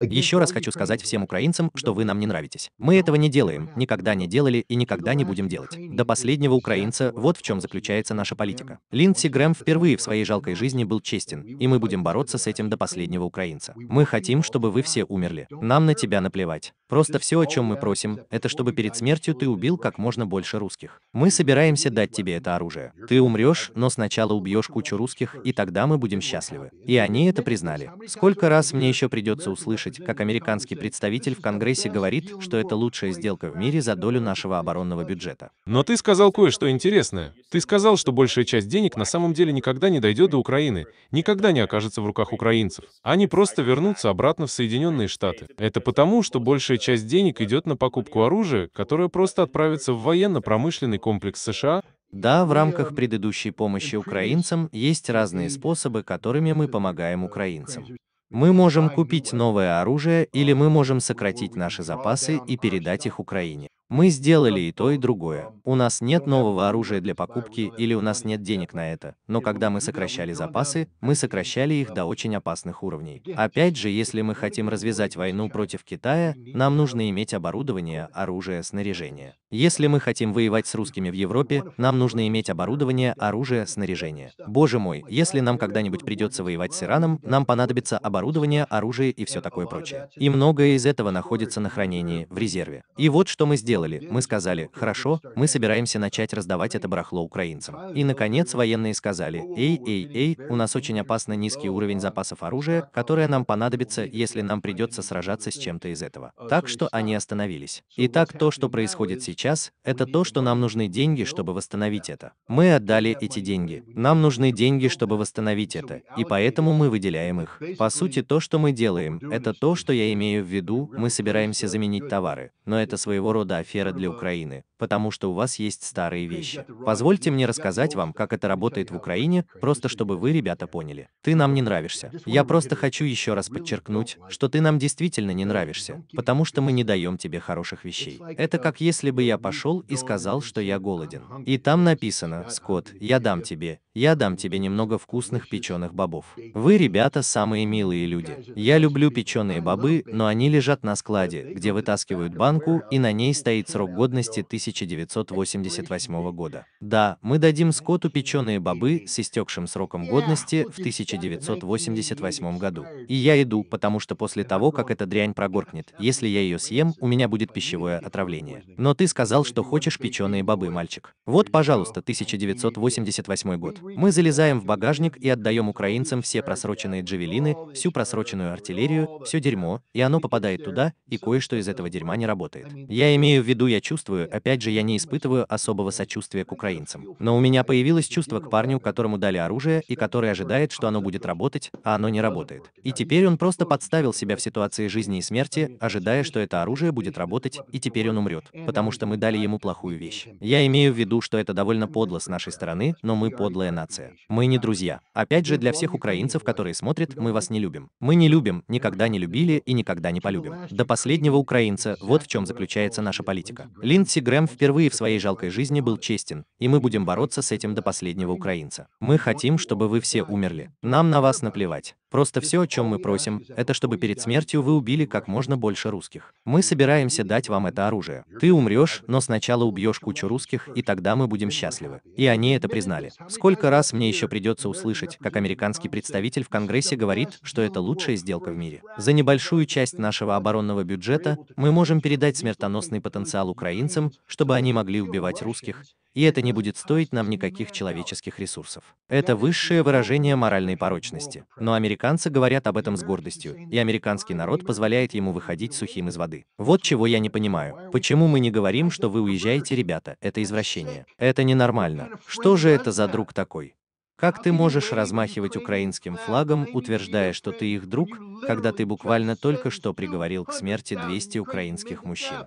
Еще раз хочу сказать всем украинцам, что вы нам не нравитесь. Мы этого не делаем, никогда не делали и никогда не будем делать. До последнего украинца вот в чем заключается наша политика. Линдси Грэм впервые в своей жалкой жизни был честен, и мы будем бороться с этим до последнего украинца. Мы хотим, чтобы вы все умерли. Нам на тебя наплевать. Просто все, о чем мы просим, это чтобы перед смертью ты убил как можно больше русских. Мы собираемся дать тебе это оружие. Ты умрешь, но сначала убьешь кучу русских, и тогда мы будем счастливы. И они это признали. Сколько раз мне еще придется услышать, услышать, как американский представитель в Конгрессе говорит, что это лучшая сделка в мире за долю нашего оборонного бюджета. Но ты сказал кое-что интересное. Ты сказал, что большая часть денег на самом деле никогда не дойдет до Украины, никогда не окажется в руках украинцев. Они просто вернутся обратно в Соединенные Штаты. Это потому, что большая часть денег идет на покупку оружия, которое просто отправится в военно-промышленный комплекс США, да, в рамках предыдущей помощи украинцам есть разные способы, которыми мы помогаем украинцам. Мы можем купить новое оружие или мы можем сократить наши запасы и передать их Украине. Мы сделали и то, и другое. Um, у нас нет нового оружия для покупки или у нас нет денег на это, но когда мы сокращали запасы, мы сокращали их до очень опасных уровней. Опять же, если мы хотим развязать войну против Китая, нам нужно иметь оборудование, оружие, снаряжение. Если мы хотим воевать с русскими в Европе, нам нужно иметь оборудование, оружие, снаряжение. Боже мой, если нам когда-нибудь придется воевать с Ираном, нам понадобится оборудование, оружие и все такое прочее. И многое из этого находится на хранении, в резерве. И вот что мы сделали. Мы сказали, хорошо, мы собираемся начать раздавать это барахло украинцам. И, наконец, военные сказали, эй, эй, эй, у нас очень опасно низкий уровень запасов оружия, которое нам понадобится, если нам придется сражаться с чем-то из этого. Так что они остановились. Итак, то, что происходит сейчас, сейчас, это то, что нам нужны деньги, чтобы восстановить это. Мы отдали эти деньги. Нам нужны деньги, чтобы восстановить это, и поэтому мы выделяем их. По сути, то, что мы делаем, это то, что я имею в виду, мы собираемся заменить товары, но это своего рода афера для Украины, потому что у вас есть старые вещи. Позвольте мне рассказать вам, как это работает в Украине, просто чтобы вы, ребята, поняли. Ты нам не нравишься. Я просто хочу еще раз подчеркнуть, что ты нам действительно не нравишься, потому что мы не даем тебе хороших вещей. Это как если бы я пошел и сказал, что я голоден. И там написано, Скотт, я дам тебе, я дам тебе немного вкусных печеных бобов. Вы, ребята, самые милые люди. Я люблю печеные бобы, но они лежат на складе, где вытаскивают банку, и на ней стоит срок годности 1988 года. Да, мы дадим скоту печеные бобы с истекшим сроком годности в 1988 году. И я иду, потому что после того, как эта дрянь прогоркнет, если я ее съем, у меня будет пищевое отравление. Но ты сказал, что хочешь печеные бобы, мальчик. Вот, пожалуйста, 1988 год. Мы залезаем в багажник и отдаем украинцам все просроченные джавелины, всю просроченную артиллерию, все дерьмо, и оно попадает туда, и кое-что из этого дерьма не работает. Я имею в виду, я чувствую, опять же, я не испытываю особого сочувствия к украинцам. Но у меня появилось чувство к парню, которому дали оружие, и который ожидает, что оно будет работать, а оно не работает. И теперь он просто подставил себя в ситуации жизни и смерти, ожидая, что это оружие будет работать, и теперь он умрет, потому что мы дали ему плохую вещь. Я имею в виду, что это довольно подло с нашей стороны, но мы подлые нация. Мы не друзья. Опять же, для всех украинцев, которые смотрят, мы вас не любим. Мы не любим, никогда не любили и никогда не полюбим. До последнего украинца, вот в чем заключается наша политика. Линдси Грэм впервые в своей жалкой жизни был честен, и мы будем бороться с этим до последнего украинца. Мы хотим, чтобы вы все умерли. Нам на вас наплевать. Просто все, о чем мы просим, это чтобы перед смертью вы убили как можно больше русских. Мы собираемся дать вам это оружие. Ты умрешь, но сначала убьешь кучу русских, и тогда мы будем счастливы. И они это признали. Сколько Сколько раз мне еще придется услышать, как американский представитель в Конгрессе говорит, что это лучшая сделка в мире. За небольшую часть нашего оборонного бюджета мы можем передать смертоносный потенциал украинцам, чтобы они могли убивать русских, и это не будет стоить нам никаких человеческих ресурсов. Это высшее выражение моральной порочности. Но американцы говорят об этом с гордостью, и американский народ позволяет ему выходить сухим из воды. Вот чего я не понимаю. Почему мы не говорим, что вы уезжаете, ребята, это извращение. Это ненормально. Что же это за друг такой? Как ты можешь размахивать украинским флагом, утверждая, что ты их друг, когда ты буквально только что приговорил к смерти 200 украинских мужчин?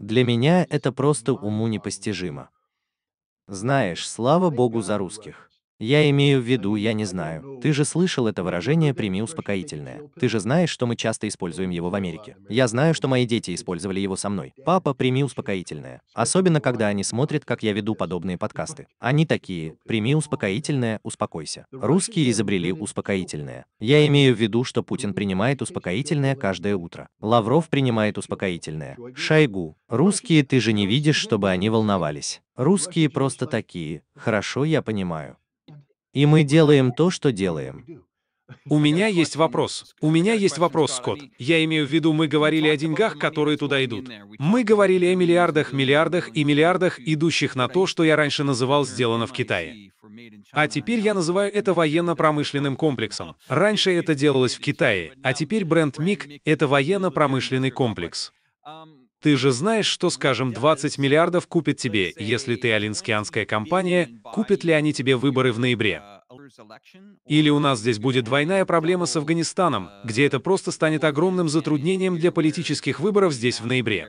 Для меня это просто уму непостижимо. Знаешь, слава Богу за русских. Я имею в виду, я не знаю. Ты же слышал это выражение «прими успокоительное». Ты же знаешь, что мы часто используем его в Америке. Я знаю, что мои дети использовали его со мной. Папа, прими успокоительное. Особенно, когда они смотрят, как я веду подобные подкасты. Они такие, прими успокоительное, успокойся. Русские изобрели успокоительное. Я имею в виду, что Путин принимает успокоительное каждое утро. Лавров принимает успокоительное. Шойгу. Русские ты же не видишь, чтобы они волновались. Русские просто такие. Хорошо, я понимаю. И мы делаем то, что делаем. У меня есть вопрос. У меня есть вопрос, Скотт. Я имею в виду, мы говорили о деньгах, которые туда идут. Мы говорили о миллиардах, миллиардах и миллиардах, идущих на то, что я раньше называл «сделано в Китае». А теперь я называю это военно-промышленным комплексом. Раньше это делалось в Китае, а теперь бренд МИГ — это военно-промышленный комплекс. Ты же знаешь, что, скажем, 20 миллиардов купят тебе, если ты алинскианская компания, купят ли они тебе выборы в ноябре? Или у нас здесь будет двойная проблема с Афганистаном, где это просто станет огромным затруднением для политических выборов здесь в ноябре.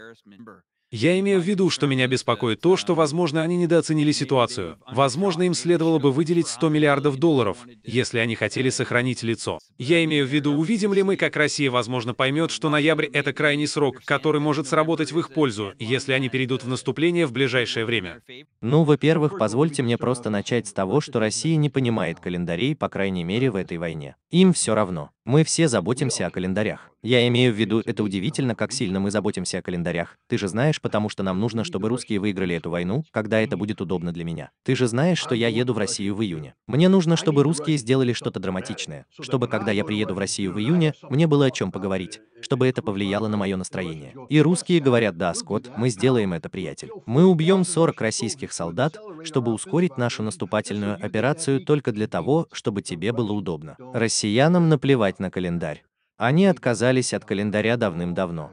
Я имею в виду, что меня беспокоит то, что, возможно, они недооценили ситуацию. Возможно, им следовало бы выделить 100 миллиардов долларов, если они хотели сохранить лицо. Я имею в виду, увидим ли мы, как Россия, возможно, поймет, что ноябрь — это крайний срок, который может сработать в их пользу, если они перейдут в наступление в ближайшее время. Ну, во-первых, позвольте мне просто начать с того, что Россия не понимает календарей, по крайней мере, в этой войне. Им все равно. Мы все заботимся о календарях. Я имею в виду, это удивительно, как сильно мы заботимся о календарях. Ты же знаешь, потому что нам нужно, чтобы русские выиграли эту войну, когда это будет удобно для меня. Ты же знаешь, что я еду в Россию в июне. Мне нужно, чтобы русские сделали что-то драматичное, чтобы когда я приеду в Россию в июне, мне было о чем поговорить чтобы это повлияло на мое настроение. И русские говорят, да, Скотт, мы сделаем это, приятель. Мы убьем 40 российских солдат, чтобы ускорить нашу наступательную операцию только для того, чтобы тебе было удобно. Россиянам наплевать на календарь. Они отказались от календаря давным-давно.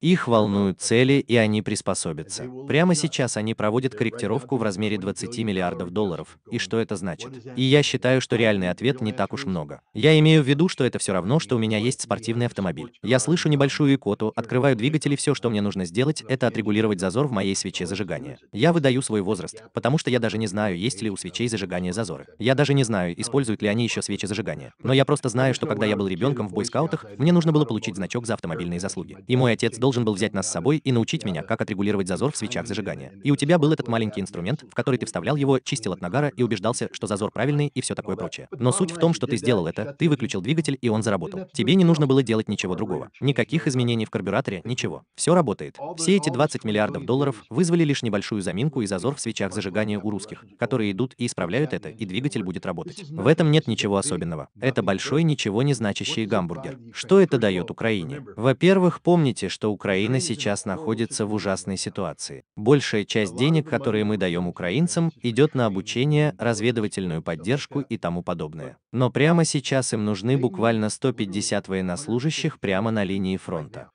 Их волнуют цели, и они приспособятся. Прямо сейчас они проводят корректировку в размере 20 миллиардов долларов. И что это значит? И я считаю, что реальный ответ не так уж много. Я имею в виду, что это все равно, что у меня есть спортивный автомобиль. Я слышу небольшую икоту, открываю двигатель, и все, что мне нужно сделать, это отрегулировать зазор в моей свече зажигания. Я выдаю свой возраст, потому что я даже не знаю, есть ли у свечей зажигания зазоры. Я даже не знаю, используют ли они еще свечи зажигания. Но я просто знаю, что когда я был ребенком в бойскаутах, мне нужно было получить значок за автомобильные заслуги. И мой отец должен был взять нас с собой и научить меня, как отрегулировать зазор в свечах зажигания. И у тебя был этот маленький инструмент, в который ты вставлял его, чистил от нагара и убеждался, что зазор правильный и все такое прочее. Но суть в том, что ты сделал это, ты выключил двигатель и он заработал. Тебе не нужно было делать ничего другого. Никаких изменений в карбюраторе, ничего. Все работает. Все эти 20 миллиардов долларов вызвали лишь небольшую заминку и зазор в свечах зажигания у русских, которые идут и исправляют это, и двигатель будет работать. В этом нет ничего особенного. Это большой ничего не значащий гамбургер. Что это дает Украине? Во-первых, помните, что Украина сейчас находится в ужасной ситуации. Большая часть денег, которые мы даем украинцам, идет на обучение, разведывательную поддержку и тому подобное. Но прямо сейчас им нужны буквально 150 военнослужащих прямо на линии фронта.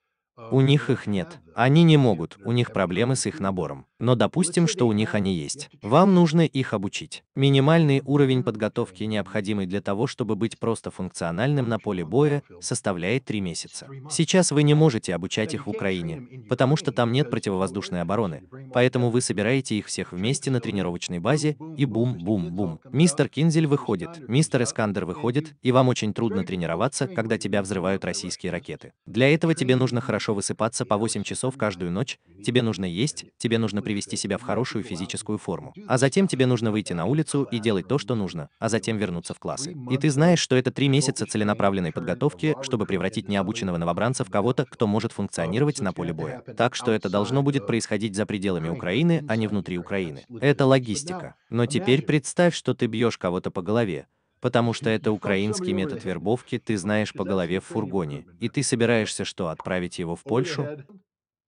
У них их нет. Они не могут, у них проблемы с их набором. Но допустим, что у них они есть. Вам нужно их обучить. Минимальный уровень подготовки, необходимый для того, чтобы быть просто функциональным на поле боя, составляет 3 месяца. Сейчас вы не можете обучать их в Украине, потому что там нет противовоздушной обороны, поэтому вы собираете их всех вместе на тренировочной базе и бум-бум-бум. Мистер Кинзель выходит, мистер Эскандер выходит, и вам очень трудно тренироваться, когда тебя взрывают российские ракеты. Для этого тебе нужно хорошо высыпаться по 8 часов часов каждую ночь, тебе нужно есть, тебе нужно привести себя в хорошую физическую форму. А затем тебе нужно выйти на улицу и делать то, что нужно, а затем вернуться в классы. И ты знаешь, что это три месяца целенаправленной подготовки, чтобы превратить необученного новобранца в кого-то, кто может функционировать на поле боя. Так что это должно будет происходить за пределами Украины, а не внутри Украины. Это логистика. Но теперь представь, что ты бьешь кого-то по голове, потому что это украинский метод вербовки, ты знаешь по голове в фургоне, и ты собираешься что, отправить его в Польшу?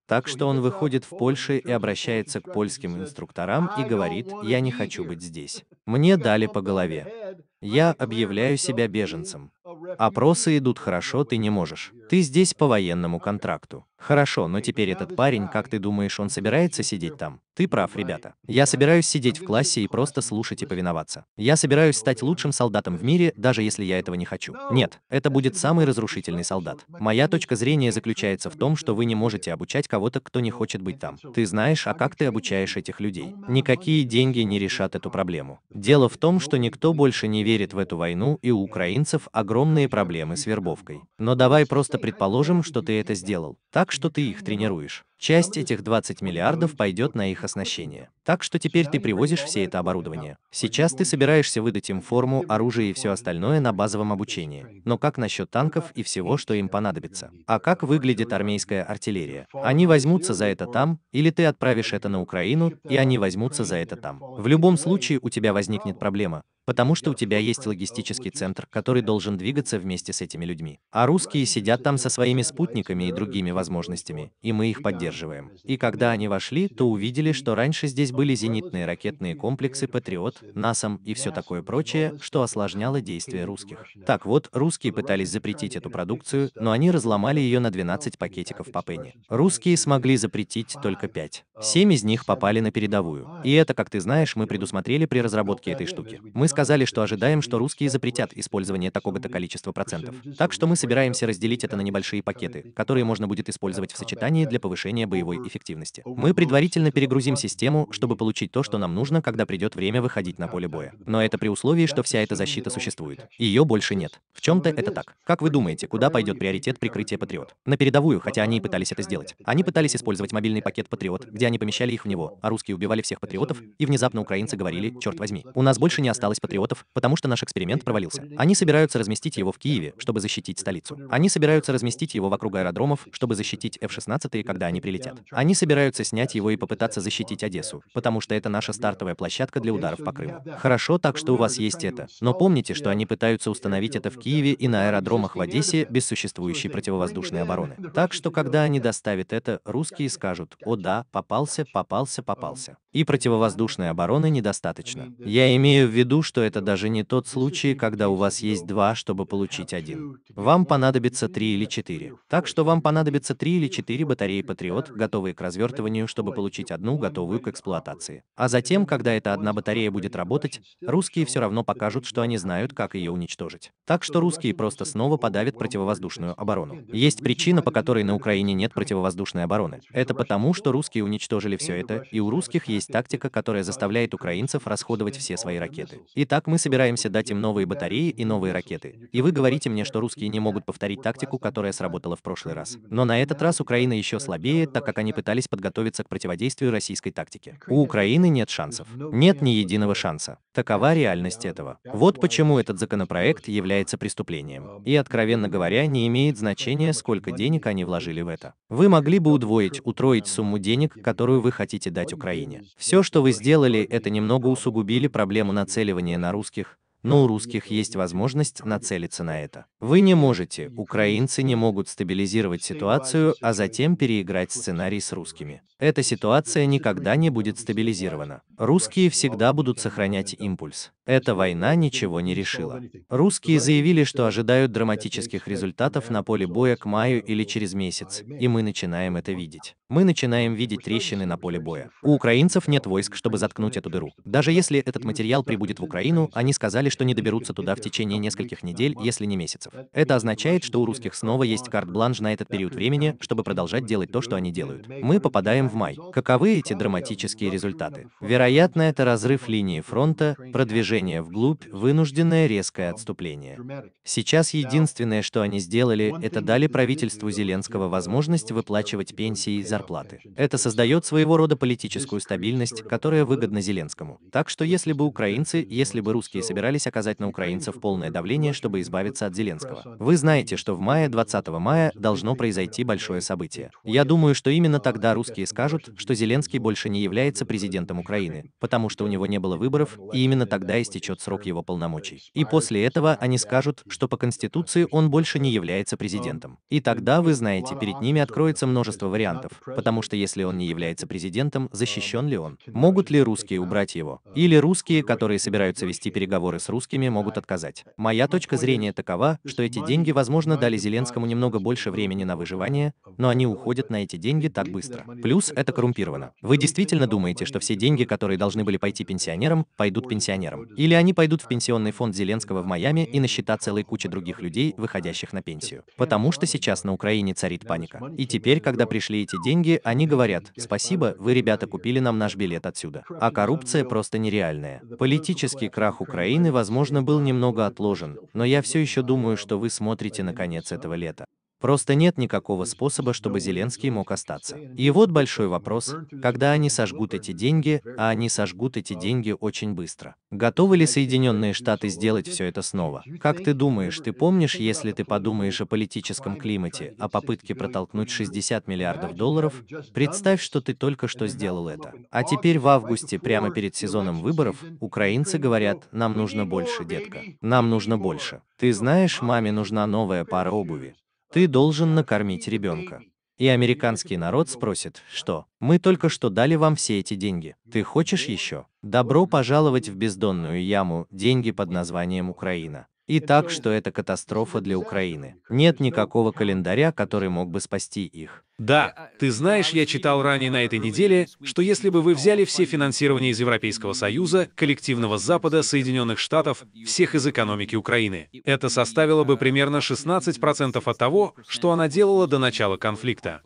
Так что он выходит в Польше и обращается к польским инструкторам и говорит, я не хочу быть здесь. Мне дали по голове. Я объявляю себя беженцем. Опросы идут хорошо, ты не можешь. Ты здесь по военному контракту. Хорошо, но теперь этот парень, как ты думаешь, он собирается сидеть там? Ты прав, ребята. Я собираюсь сидеть в классе и просто слушать и повиноваться. Я собираюсь стать лучшим солдатом в мире, даже если я этого не хочу. Нет, это будет самый разрушительный солдат. Моя точка зрения заключается в том, что вы не можете обучать кого-то, кто не хочет быть там. Ты знаешь, а как ты обучаешь этих людей? Никакие деньги не решат эту проблему. Дело в том, что никто больше не верит в эту войну, и у украинцев огромные проблемы с вербовкой. Но давай просто предположим, что ты это сделал. Так так что ты их тренируешь. Часть этих 20 миллиардов пойдет на их оснащение. Так что теперь ты привозишь все это оборудование. Сейчас ты собираешься выдать им форму, оружие и все остальное на базовом обучении. Но как насчет танков и всего, что им понадобится? А как выглядит армейская артиллерия? Они возьмутся за это там, или ты отправишь это на Украину, и они возьмутся за это там. В любом случае у тебя возникнет проблема, потому что у тебя есть логистический центр, который должен двигаться вместе с этими людьми. А русские сидят там со своими спутниками и другими возможностями, и мы их поддерживаем поддерживаем. И когда они вошли, то увидели, что раньше здесь были зенитные ракетные комплексы «Патриот», «Насам» и все такое прочее, что осложняло действия русских. Так вот, русские пытались запретить эту продукцию, но они разломали ее на 12 пакетиков по пенни. Русские смогли запретить только 5. 7 из них попали на передовую. И это, как ты знаешь, мы предусмотрели при разработке этой штуки. Мы сказали, что ожидаем, что русские запретят использование такого-то количества процентов. Так что мы собираемся разделить это на небольшие пакеты, которые можно будет использовать в сочетании для повышения повышения боевой эффективности. Мы предварительно перегрузим систему, чтобы получить то, что нам нужно, когда придет время выходить на поле боя. Но это при условии, что вся эта защита существует. Ее больше нет. В чем-то это так. Как вы думаете, куда пойдет приоритет прикрытия Патриот? На передовую, хотя они и пытались это сделать. Они пытались использовать мобильный пакет Патриот, где они помещали их в него, а русские убивали всех патриотов, и внезапно украинцы говорили, черт возьми, у нас больше не осталось патриотов, потому что наш эксперимент провалился. Они собираются разместить его в Киеве, чтобы защитить столицу. Они собираются разместить его вокруг аэродромов, чтобы защитить F-16, когда они прилетят. Они собираются снять его и попытаться защитить Одессу, потому что это наша стартовая площадка для ударов по Крыму. Хорошо, так что у вас есть это. Но помните, что они пытаются установить это в Киеве и на аэродромах в Одессе без существующей противовоздушной обороны. Так что, когда они доставят это, русские скажут, о да, попался, попался, попался. И противовоздушной обороны недостаточно. Я имею в виду, что это даже не тот ну, случай, когда у вас есть два, чтобы получить один. Вам понадобится три или четыре. Так что вам понадобится три или четыре батареи Патриот вперед, готовые к развертыванию, чтобы получить одну, готовую к эксплуатации. А затем, когда эта одна батарея будет работать, русские все равно покажут, что они знают, как ее уничтожить. Так что русские просто снова подавят противовоздушную оборону. Есть причина, по которой на Украине нет противовоздушной обороны. Это потому, что русские уничтожили все это, и у русских есть тактика, которая заставляет украинцев расходовать все свои ракеты. Итак, мы собираемся дать им новые батареи и новые ракеты. И вы говорите мне, что русские не могут повторить тактику, которая сработала в прошлый раз. Но на этот раз Украина еще слабее, так как они пытались подготовиться к противодействию российской тактике. У Украины нет шансов. Нет ни единого шанса. Такова реальность этого. Вот почему этот законопроект является преступлением. Um, И, откровенно говоря, не имеет значения, сколько денег они вложили в это. Вы могли бы удвоить, утроить сумму денег, которую вы хотите дать Украине. Все, что вы сделали, это немного усугубили проблему нацеливания на русских, но у русских есть возможность нацелиться на это. Вы не можете, украинцы не могут стабилизировать ситуацию, а затем переиграть сценарий с русскими. Эта ситуация никогда не будет стабилизирована. Русские всегда будут сохранять импульс. Эта война ничего не решила. Русские заявили, что ожидают драматических результатов на поле боя к маю или через месяц, и мы начинаем это видеть. Мы начинаем видеть трещины на поле боя. У украинцев нет войск, чтобы заткнуть эту дыру. Даже если этот материал прибудет в Украину, они сказали, понимали, что не доберутся туда в течение нескольких недель, если не месяцев. Это означает, что у русских снова есть карт-бланш на этот период времени, чтобы продолжать делать то, что они делают. Мы попадаем в май. Каковы эти драматические результаты? Вероятно, это разрыв линии фронта, продвижение вглубь, вынужденное резкое отступление. Сейчас единственное, что они сделали, это дали правительству Зеленского возможность выплачивать пенсии и зарплаты. Это создает своего рода политическую стабильность, которая выгодна Зеленскому. Так что если бы украинцы, если бы русские собирались пытались оказать на украинцев полное давление, чтобы избавиться от Зеленского. Вы знаете, что в мае, 20 мая, должно произойти большое событие. Я думаю, что именно тогда русские скажут, что Зеленский больше не является президентом Украины, потому что у него не было выборов, и именно тогда истечет срок его полномочий. И после этого они скажут, что по Конституции он больше не является президентом. И тогда, вы знаете, перед ними откроется множество вариантов, потому что если он не является президентом, защищен ли он? Могут ли русские убрать его? Или русские, которые собираются вести переговоры с с русскими могут отказать. Моя точка зрения такова, что эти деньги, возможно, дали Зеленскому немного больше времени на выживание, но они уходят на эти деньги так быстро. Плюс это коррумпировано. Вы действительно думаете, что все деньги, которые должны были пойти пенсионерам, пойдут пенсионерам? Или они пойдут в а, пенсионный фонд Зеленского в Майами и на счета целой кучи других людей, выходящих на пенсию? Потому что сейчас на Украине царит паника. И теперь, когда пришли эти деньги, они говорят, спасибо, вы, ребята, купили нам наш билет отсюда. А коррупция просто нереальная. Политический крах Украины возможно, был немного отложен, но я все еще думаю, что вы смотрите на конец этого лета. Просто нет никакого способа, чтобы Зеленский мог остаться. И вот большой вопрос, когда они сожгут эти деньги, а они сожгут эти деньги очень быстро. Готовы ли Соединенные Штаты сделать все это снова? Как ты думаешь, ты помнишь, если ты подумаешь о политическом климате, о попытке протолкнуть 60 миллиардов долларов? Представь, что ты только что сделал это. А теперь в августе, прямо перед сезоном выборов, украинцы говорят, нам нужно больше, детка. Нам нужно больше. Ты знаешь, маме нужна новая пара обуви. Ты должен накормить ребенка. И американский народ спросит, что, мы только что дали вам все эти деньги, ты хочешь еще? Добро пожаловать в бездонную яму, деньги под названием Украина. И так, что это катастрофа для Украины. Нет никакого календаря, который мог бы спасти их. Да, ты знаешь, я читал ранее на этой неделе, что если бы вы взяли все финансирование из Европейского Союза, коллективного Запада, Соединенных Штатов, всех из экономики Украины, это составило бы примерно 16% от того, что она делала до начала конфликта.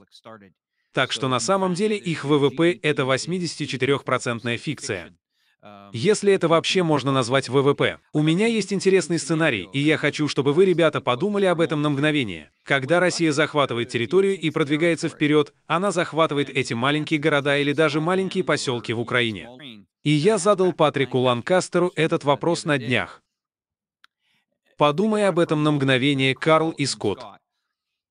Так что на самом деле их ВВП — это 84-процентная фикция. Если это вообще ну, можно назвать ВВП. У меня есть интересный сценарий, и я хочу, чтобы вы, ребята, подумали об этом на мгновение. Когда Россия захватывает территорию и продвигается вперед, она захватывает эти маленькие города или даже маленькие поселки в Украине. И я задал Патрику Ланкастеру этот вопрос на днях. Подумай об этом на мгновение, Карл и Скотт.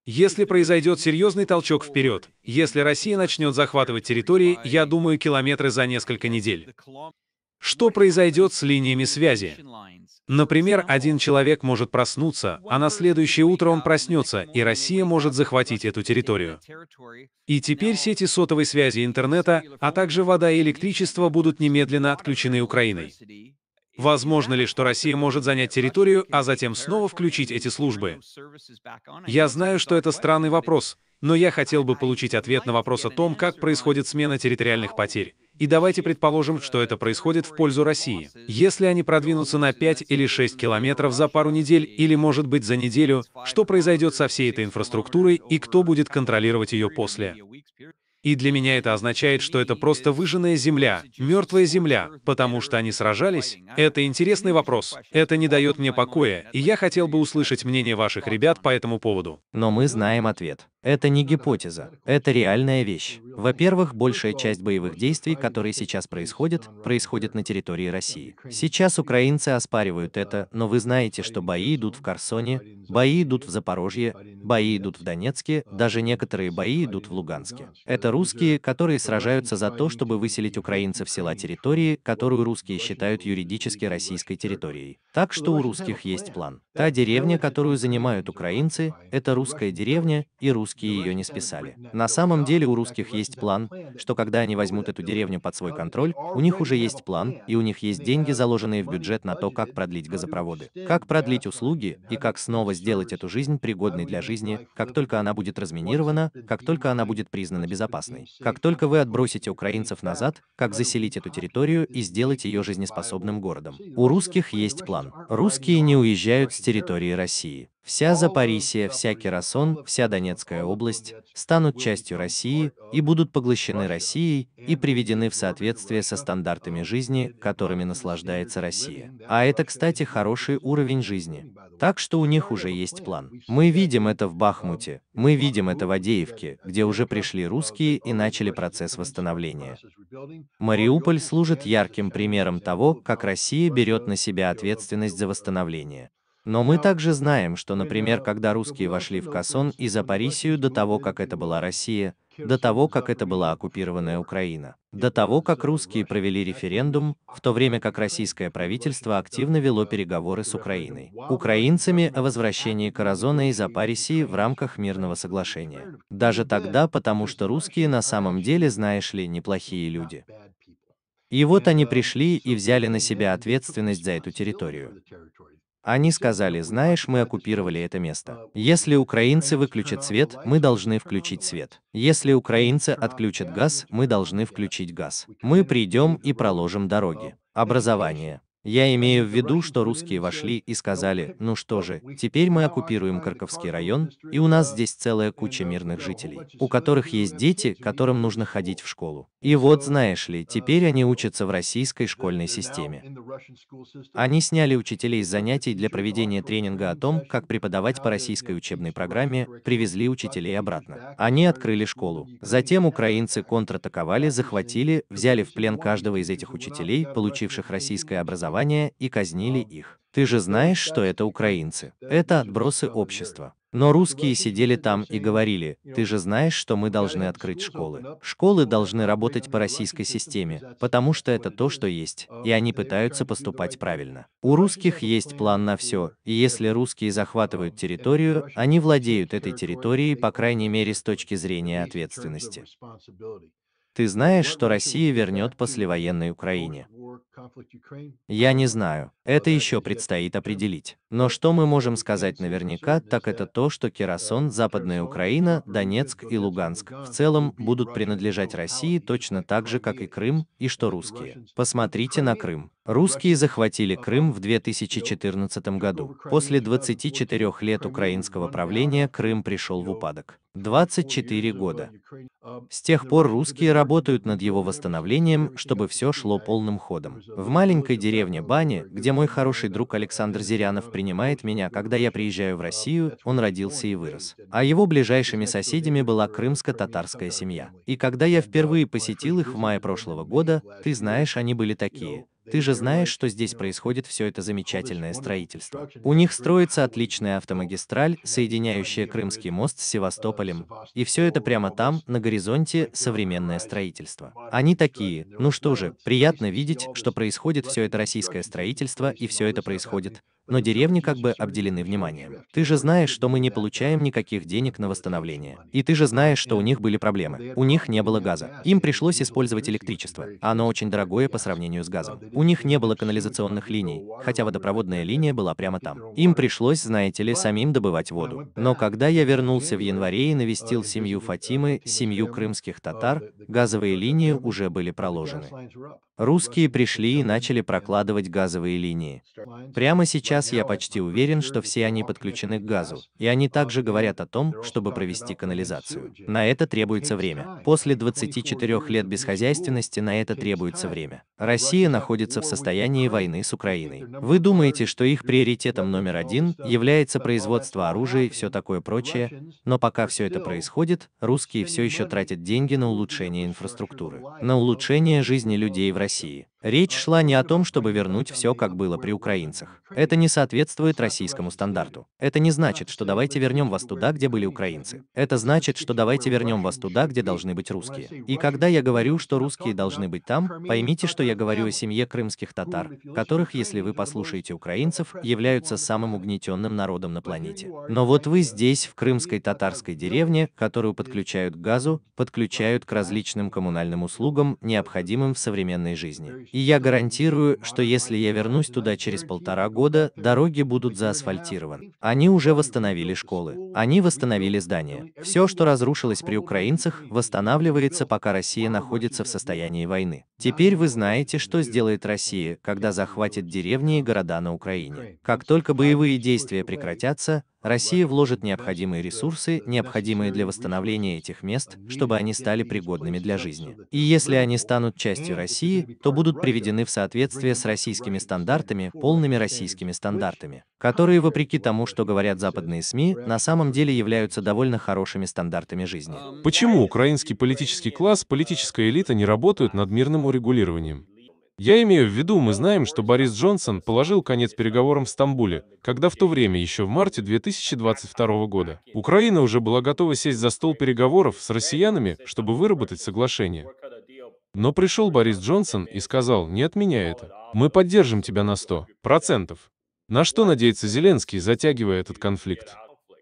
Если произойдет серьезный толчок вперед, если Россия начнет захватывать территории, я думаю, километры за несколько недель. Что произойдет с линиями связи? Например, один человек может проснуться, а на следующее утро он проснется, и Россия может захватить эту территорию. И теперь сети сотовой связи интернета, а также вода и электричество будут немедленно отключены Украиной. Возможно ли, что Россия может занять территорию, а затем снова включить эти службы? Я знаю, что это странный вопрос, но я хотел бы получить ответ на вопрос о том, как происходит смена территориальных потерь и давайте предположим, что это происходит в пользу России. Если они продвинутся на 5 или 6 километров за пару недель или, может быть, за неделю, что произойдет со всей этой инфраструктурой и кто будет контролировать ее после? И для меня это означает, что это просто выжженная земля, мертвая земля, потому что они сражались? Это интересный вопрос. Это не дает мне покоя, и я хотел бы услышать мнение ваших ребят по этому поводу. Но мы знаем ответ. Это не гипотеза, это реальная вещь. Во-первых, большая часть боевых действий, которые сейчас происходят, происходят на территории России. Сейчас украинцы оспаривают это, но вы знаете, что бои идут в Карсоне, а, бои идут в Запорожье, бои идут в Донецке, даже некоторые бои идут в Луганске. Это русские, которые сражаются за то, чтобы типа, выселить украинцев села территории, которую русские считают юридически российской территорией. Так что у русских есть план. Та деревня, которую занимают а? украинцы, это русская деревня и русская русские ее не списали. На самом деле у русских есть план, ну, что когда они возьмут эту деревню под свой контроль, у них уже есть план, и у них есть деньги, заложенные в бюджет на то, как продлить газопроводы, как продлить услуги и как снова сделать эту жизнь пригодной для жизни, как только она будет разминирована, как только она будет признана безопасной. Как только вы отбросите украинцев назад, как заселить эту а, территорию и сделать ее жизнеспособным городом. У русских есть план. А, русские не уезжают с территории России. Вся Запорисия, вся Керасон, вся Донецкая область станут частью России и будут поглощены Россией и приведены в соответствие со стандартами жизни, которыми наслаждается Россия. А это, кстати, хороший уровень жизни. Так что у них уже есть план. Мы видим это в Бахмуте, мы видим это в Адеевке, где уже пришли русские и начали процесс восстановления. Мариуполь служит ярким примером того, как Россия берет на себя ответственность за восстановление. Но мы также знаем, что, например, когда русские вошли в Кассон и Запорисию до того, как это была Россия, до того, как это была оккупированная Украина, до того, как русские провели референдум, в то время как российское правительство активно вело переговоры с Украиной, украинцами о возвращении Каразона и Запарисии в рамках мирного соглашения. Даже тогда, потому что русские на самом деле, знаешь ли, неплохие люди. И вот они пришли и взяли на себя ответственность за эту территорию. Они сказали, знаешь, мы оккупировали это место. Если украинцы выключат свет, мы должны включить свет. Если украинцы отключат газ, мы должны включить газ. Мы придем и проложим дороги. Образование. Я имею в виду, что русские вошли и сказали, ну что же, теперь мы оккупируем Карковский район, и у нас здесь целая куча мирных жителей, у которых есть дети, которым нужно ходить в школу. И вот, знаешь ли, теперь они учатся в российской школьной системе. Они сняли учителей с занятий для проведения тренинга о том, как преподавать по российской учебной программе, привезли учителей обратно. Они открыли школу. Затем украинцы контратаковали, захватили, взяли в плен каждого из этих учителей, получивших российское образование образования и казнили их. Ты же знаешь, что это украинцы. Это отбросы общества. Но русские сидели там и говорили, ты же знаешь, что мы должны открыть школы. Школы должны работать по российской системе, потому что это то, что есть, и они пытаются поступать правильно. У русских есть план на все, и если русские захватывают территорию, они владеют этой территорией, по крайней мере, с точки зрения ответственности. Ты знаешь, что Россия вернет послевоенной Украине? Я не знаю, это еще предстоит определить. Но что мы можем сказать наверняка, так это uh, то, что Керасон, Западная Украина, Донецк и Луганск в целом будут принадлежать России точно так же, как и Крым, и что русские. Посмотрите на Крым. Русские захватили Крым в 2014 году. После 24 лет украинского правления Крым пришел в упадок. 24 года. С тех пор русские работают над его восстановлением, чтобы все шло полным ходом. В маленькой деревне Бани, где мой хороший друг Александр Зырянов принимает меня, когда я приезжаю в Россию, он родился и вырос. А его ближайшими соседями была крымско-татарская семья. И когда я впервые посетил их в мае прошлого года, ты знаешь, они были такие. Ты же знаешь, что здесь происходит все это замечательное строительство. У них строится отличная автомагистраль, соединяющая Крымский мост с Севастополем, и все это прямо там, на горизонте, современное строительство. Они такие, ну что же, приятно видеть, что происходит все это российское строительство и все это происходит но деревни как бы обделены вниманием. Ты же знаешь, что мы не получаем никаких денег на восстановление. И ты же знаешь, что у них были проблемы. У них не было газа. Им пришлось использовать электричество. Оно очень дорогое по сравнению с газом. У них не было канализационных линий, хотя водопроводная линия была прямо там. Им пришлось, знаете ли, самим добывать воду. Но когда я вернулся в январе и навестил семью Фатимы, семью крымских татар, газовые линии уже были проложены. Русские пришли и начали прокладывать газовые линии. Прямо сейчас сейчас я почти уверен, что все они подключены к газу, и они также говорят о том, чтобы провести канализацию. На это требуется время. После 24 лет безхозяйственности на это требуется время. Россия находится в состоянии войны с Украиной. Вы думаете, что их приоритетом номер один является производство оружия и все такое прочее, но пока все это происходит, русские все еще тратят деньги на улучшение инфраструктуры, на улучшение жизни людей в России. Речь шла не о том, чтобы вернуть все, как было при украинцах. Это не соответствует российскому стандарту. Это не значит, что давайте вернем вас туда, где были украинцы. Это значит, что давайте вернем вас туда, где должны быть русские. И когда я говорю, что русские должны быть там, поймите, что я говорю о семье крымских татар, которых, если вы послушаете украинцев, являются самым угнетенным народом на планете. Но вот вы здесь, в крымской татарской деревне, которую подключают к газу, подключают к различным коммунальным услугам, необходимым в современной жизни. И я гарантирую, что если я вернусь туда через полтора года, дороги будут заасфальтированы. Они уже восстановили школы. Они восстановили здания. Все, что разрушилось при украинцах, восстанавливается, пока Россия находится в состоянии войны. Теперь вы знаете, что сделает Россия, когда захватит деревни и города на Украине. Как только боевые действия прекратятся, Россия вложит необходимые ресурсы, необходимые для восстановления этих мест, чтобы они стали пригодными для жизни. И если они станут частью России, то будут приведены в соответствие с российскими стандартами, полными российскими стандартами, которые, вопреки тому, что говорят западные СМИ, на самом деле являются довольно хорошими стандартами жизни. Почему украинский политический класс, политическая элита не работают над мирным урегулированием? Я имею в виду, мы знаем, что Борис Джонсон положил конец переговорам в Стамбуле, когда в то время, еще в марте 2022 года, Украина уже была готова сесть за стол переговоров с россиянами, чтобы выработать соглашение. Но пришел Борис Джонсон и сказал, не отменяй это. Мы поддержим тебя на 100%. На что надеется Зеленский, затягивая этот конфликт?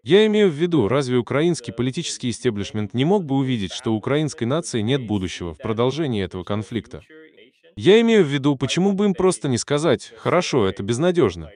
Я имею в виду, разве украинский политический истеблишмент не мог бы увидеть, что украинской нации нет будущего в продолжении этого конфликта? Я имею в виду, почему бы им просто не сказать, хорошо, это безнадежно.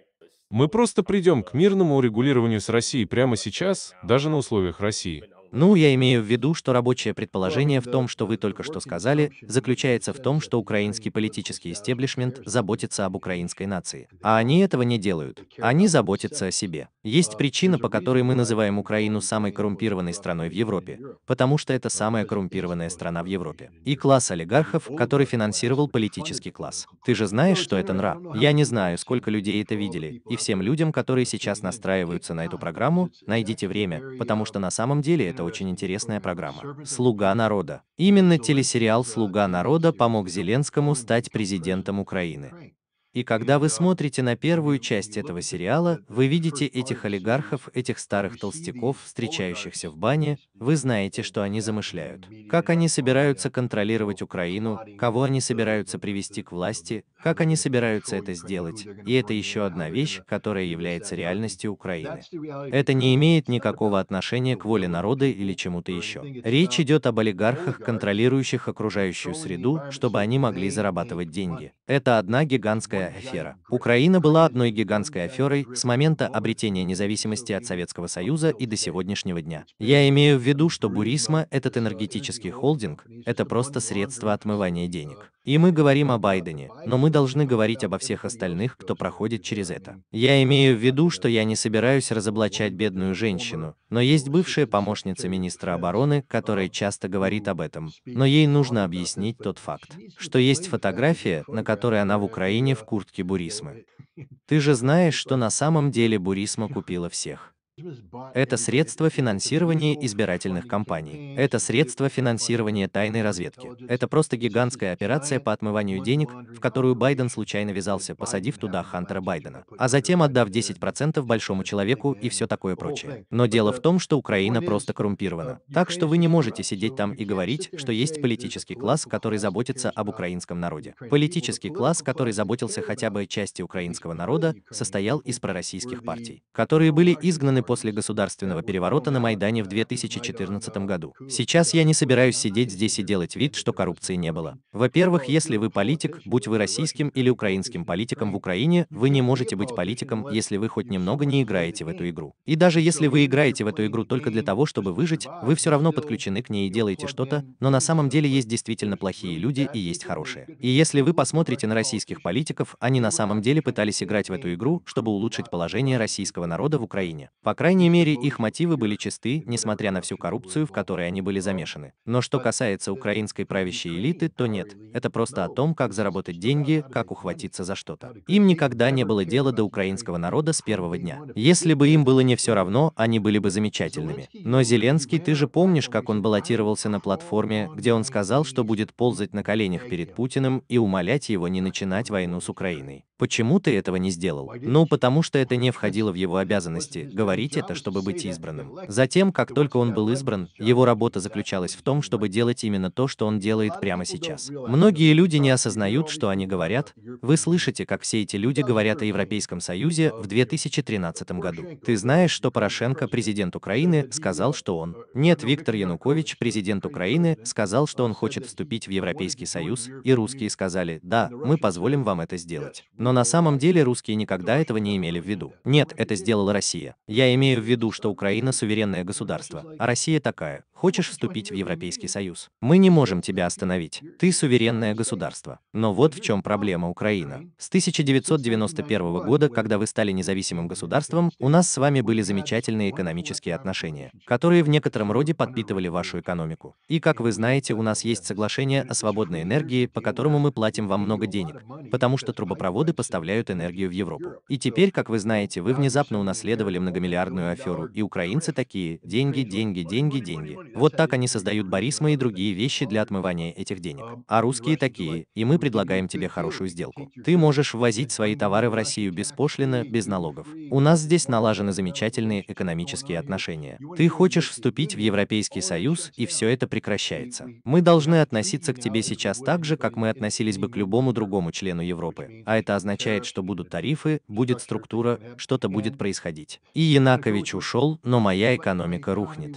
Мы просто придем к мирному урегулированию с Россией прямо сейчас, даже на условиях России. Ну, я имею в виду, что рабочее предположение в том, что вы только что сказали, заключается в том, что украинский политический истеблишмент заботится об украинской нации. А они этого не делают. Они заботятся о себе. Есть а, причина, по которой мы называем Украину самой коррумпированной страной в Европе, потому что это самая коррумпированная страна в Европе. И класс олигархов, который финансировал политический класс. Ты же знаешь, что это нра? Я не знаю, сколько людей это видели, и всем людям, которые сейчас настраиваются на эту программу, найдите время, потому что на самом деле это это очень интересная программа. «Слуга народа». Именно телесериал «Слуга народа» помог Зеленскому стать президентом Украины. И когда вы смотрите на первую часть этого сериала, вы видите этих олигархов, этих старых толстяков, встречающихся в бане, вы знаете, что они замышляют. Как они собираются контролировать Украину, кого они собираются привести к власти, как они собираются это сделать. И это еще одна вещь, которая является реальностью Украины. Это не имеет никакого отношения к воле народа или чему-то еще. Речь идет об олигархах, контролирующих окружающую среду, чтобы они могли зарабатывать деньги. Это одна гигантская Крымская афера. Украина была одной гигантской аферой с момента обретения независимости от Советского Союза и до сегодняшнего дня. Я имею в виду, что Бурисма, этот энергетический холдинг, это просто средство отмывания денег. И мы говорим о Байдене, но мы должны говорить обо всех остальных, кто проходит через это. Я имею в виду, что я не собираюсь разоблачать бедную женщину, но есть бывшая помощница министра обороны, которая часто говорит об этом, но ей нужно объяснить тот факт, что есть фотография, на которой она в Украине в куртке Бурисмы. Ты же знаешь, что на самом деле Бурисма купила всех. Это средство финансирования избирательных кампаний. Это средство финансирования тайной разведки. Это просто гигантская операция по отмыванию денег, в которую Байден случайно вязался, посадив туда Хантера Байдена, а затем отдав 10% большому человеку и все такое прочее. Но дело в том, что Украина просто коррумпирована. Так что вы не можете сидеть там и говорить, что есть политический класс, который заботится об украинском народе. Политический класс, который заботился хотя бы части украинского народа, состоял из пророссийских партий, которые были изгнаны страны после государственного переворота на Майдане в 2014 году. Сейчас я не собираюсь сидеть здесь и делать вид, что коррупции не было. Во-первых, если вы политик, будь вы российским или украинским политиком в Украине, вы не можете быть политиком, если вы хоть немного не играете в эту игру. И даже если вы играете в эту игру только для того, чтобы выжить, вы все равно подключены к ней и делаете что-то, но на самом деле есть действительно плохие люди и есть хорошие. И если вы посмотрите на российских политиков, они на самом деле пытались играть в эту игру, чтобы улучшить положение российского народа в Украине. По по крайней мере, их мотивы были чисты, несмотря на всю коррупцию, в которой они были замешаны. Но что касается украинской правящей элиты, то нет. Это просто о том, как заработать деньги, как ухватиться за что-то. Им никогда не было дела до украинского народа с первого дня. Если бы им было не все равно, они были бы замечательными. Но Зеленский, ты же помнишь, как он баллотировался на платформе, где он сказал, что будет ползать на коленях перед Путиным и умолять его не начинать войну с Украиной. Почему ты этого не сделал? Ну, потому что это не входило в его обязанности, говорить это, чтобы быть избранным. Затем, как только он был избран, его работа заключалась в том, чтобы делать именно то, что он делает прямо сейчас. Многие люди не осознают, что они говорят. Вы слышите, как все эти люди говорят о Европейском Союзе в 2013 году. Ты знаешь, что Порошенко, президент Украины, сказал, что он... Нет, Виктор Янукович, президент Украины, сказал, что он хочет вступить в Европейский Союз, и русские сказали, да, мы позволим вам это сделать. Но на самом деле русские никогда этого не имели в виду. Нет, это сделала Россия. Я имею в виду, что Украина суверенное государство, а Россия такая хочешь вступить в Европейский Союз. Мы не можем тебя остановить. Ты суверенное государство. Но вот в чем проблема Украина. С 1991 года, когда вы стали независимым государством, у нас с вами были замечательные экономические отношения, которые в некотором роде подпитывали вашу экономику. И как вы знаете, у нас есть соглашение о свободной энергии, по которому мы платим вам много денег, потому что трубопроводы поставляют энергию в Европу. И теперь, как вы знаете, вы внезапно унаследовали многомиллиардную аферу, и украинцы такие «деньги, деньги, деньги, деньги». Э, вот так они создают Борисма и другие вещи для отмывания этих денег. Э, а русские такие, и мы предлагаем тебе хорошую сделку. Ты можешь ввозить свои товары в Россию беспошлино, без налогов. У нас здесь налажены замечательные экономические отношения. Ты хочешь вступить в Европейский Союз, и все это прекращается. Мы должны относиться к тебе сейчас так же, как мы относились бы к любому другому члену Европы. А это означает, что будут тарифы, будет структура, что-то будет происходить. И Янакович ушел, но моя экономика рухнет.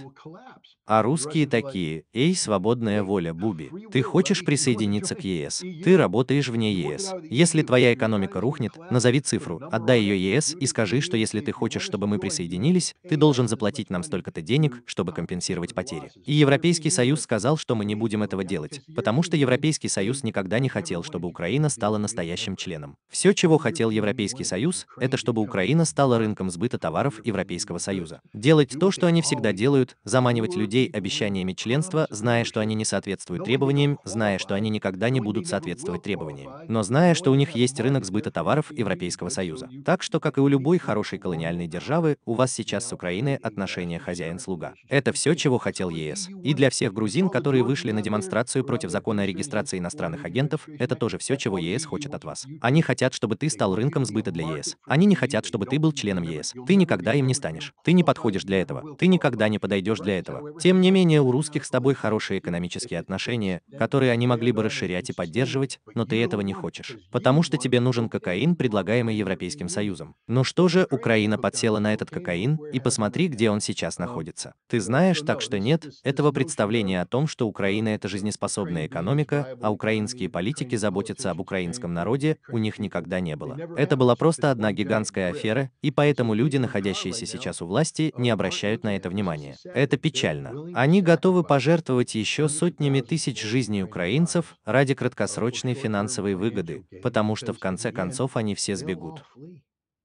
А русские такие, эй, свободная воля, Буби, ты хочешь присоединиться к ЕС, ты работаешь вне ЕС. Если твоя экономика рухнет, назови цифру, отдай ее ЕС и скажи, что если ты хочешь, чтобы мы присоединились, ты должен заплатить нам столько-то денег, чтобы компенсировать потери. И Европейский Союз сказал, что мы не будем этого делать, потому что Европейский Союз никогда не хотел, чтобы Украина стала настоящим членом. Все, чего хотел Европейский Союз, это чтобы Украина стала рынком сбыта товаров Европейского Союза. Делать то, что они всегда делают, заманивать людей людей обещаниями членства, зная, что они не соответствуют требованиям, зная, что они никогда не будут соответствовать требованиям, но зная, что у них есть рынок сбыта товаров Европейского Союза. Так что, как и у любой хорошей колониальной державы, у вас сейчас с Украиной отношения хозяин-слуга. Это все, чего хотел ЕС. И для всех грузин, которые вышли на демонстрацию против закона о регистрации иностранных агентов, это тоже все, чего ЕС хочет от вас. Они хотят, чтобы ты стал рынком сбыта для ЕС. Они не хотят, чтобы ты был членом ЕС. Ты никогда им не станешь. Ты не подходишь для этого. Ты никогда не подойдешь для этого. Тем не менее, у русских с тобой хорошие экономические отношения, которые они могли бы расширять и поддерживать, но ты этого не хочешь, потому что тебе нужен кокаин, предлагаемый Европейским Союзом. Ну что же, Украина подсела на этот кокаин, и посмотри, где он сейчас находится. Ты знаешь, так что нет, этого представления о том, что Украина это жизнеспособная экономика, а украинские политики заботятся об украинском народе, у них никогда не было. Это была просто одна гигантская афера, и поэтому люди, находящиеся сейчас у власти, не обращают на это внимания. Это печально. Они готовы пожертвовать еще сотнями тысяч жизней украинцев ради краткосрочной финансовой выгоды, потому что в конце концов они все сбегут.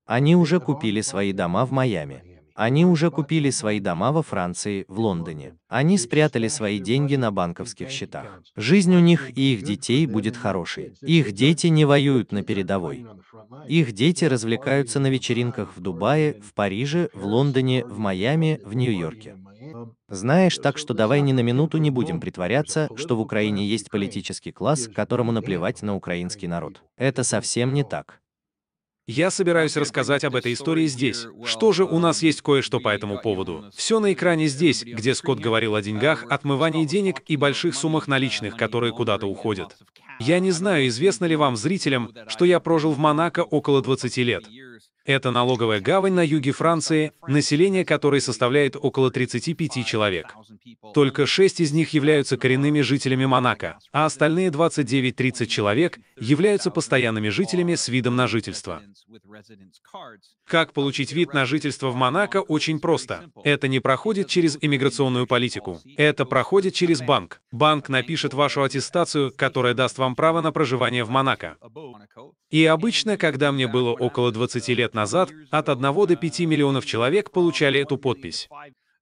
Они уже купили свои дома в Майами. Они уже купили свои дома во Франции, в Лондоне. Они спрятали свои деньги на банковских счетах. Жизнь у них и их детей будет хорошей. Их дети не воюют на передовой. Их дети развлекаются на вечеринках в Дубае, в Париже, в Лондоне, в Майами, в Нью-Йорке. Знаешь, так что давай ни на минуту не будем притворяться, что в Украине есть политический класс, которому наплевать на украинский народ. Это совсем не так. Я собираюсь рассказать об этой истории здесь. Что же, у нас есть кое-что по этому поводу. Все на экране здесь, где Скотт говорил о деньгах, отмывании денег и больших суммах наличных, которые куда-то уходят. Я не знаю, известно ли вам, зрителям, что я прожил в Монако около 20 лет. Это налоговая гавань на юге Франции, население которой составляет около 35 человек. Только 6 из них являются коренными жителями Монако, а остальные 29-30 человек являются постоянными жителями с видом на жительство. Как получить вид на жительство в Монако очень просто. Это не проходит через иммиграционную политику. Это проходит через банк. Банк напишет вашу аттестацию, которая даст вам право на проживание в Монако. И обычно, когда мне было около 20 лет, лет назад от 1 до 5 миллионов человек получали эту подпись.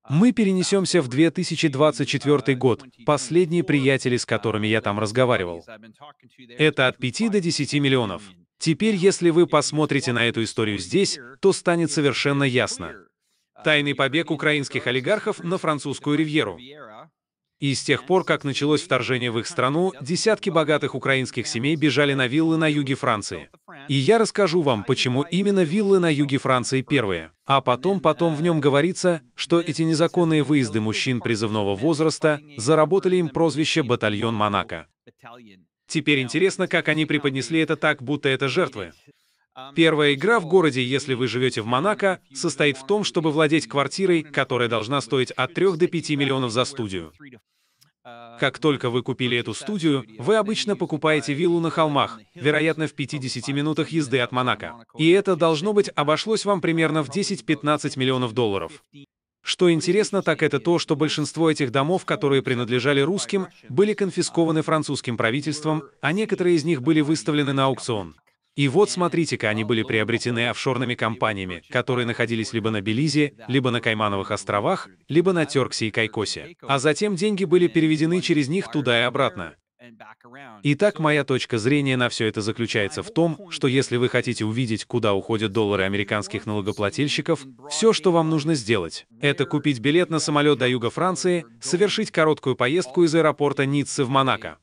Мы перенесемся в 2024 год, последние приятели, с которыми я там разговаривал. Это от 5 до 10 миллионов. Теперь, если вы посмотрите на эту историю здесь, то станет совершенно ясно. Тайный побег украинских олигархов на французскую ривьеру. И с тех пор, как началось вторжение в их страну, десятки богатых украинских семей бежали на виллы на юге Франции. И я расскажу вам, почему именно виллы на юге Франции первые. А потом, потом в нем говорится, что эти незаконные выезды мужчин призывного возраста заработали им прозвище «батальон Монако». Теперь интересно, как они преподнесли это так, будто это жертвы. Первая игра в городе, если вы живете в Монако, состоит в том, чтобы владеть квартирой, которая должна стоить от 3 до 5 миллионов за студию. Как только вы купили эту студию, вы обычно покупаете виллу на холмах, вероятно, в 50 минутах езды от Монако. И это, должно быть, обошлось вам примерно в 10-15 миллионов долларов. Что интересно, так это то, что большинство этих домов, которые принадлежали русским, были конфискованы французским правительством, а некоторые из них были выставлены на аукцион. И вот смотрите-ка, они были приобретены офшорными компаниями, которые находились либо на Белизе, либо на Каймановых островах, либо на Терксе и Кайкосе. А затем деньги были переведены через них туда и обратно. Итак, моя точка зрения на все это заключается в том, что если вы хотите увидеть, куда уходят доллары американских налогоплательщиков, все, что вам нужно сделать, это купить билет на самолет до юга Франции, совершить короткую поездку из аэропорта Ниццы в Монако.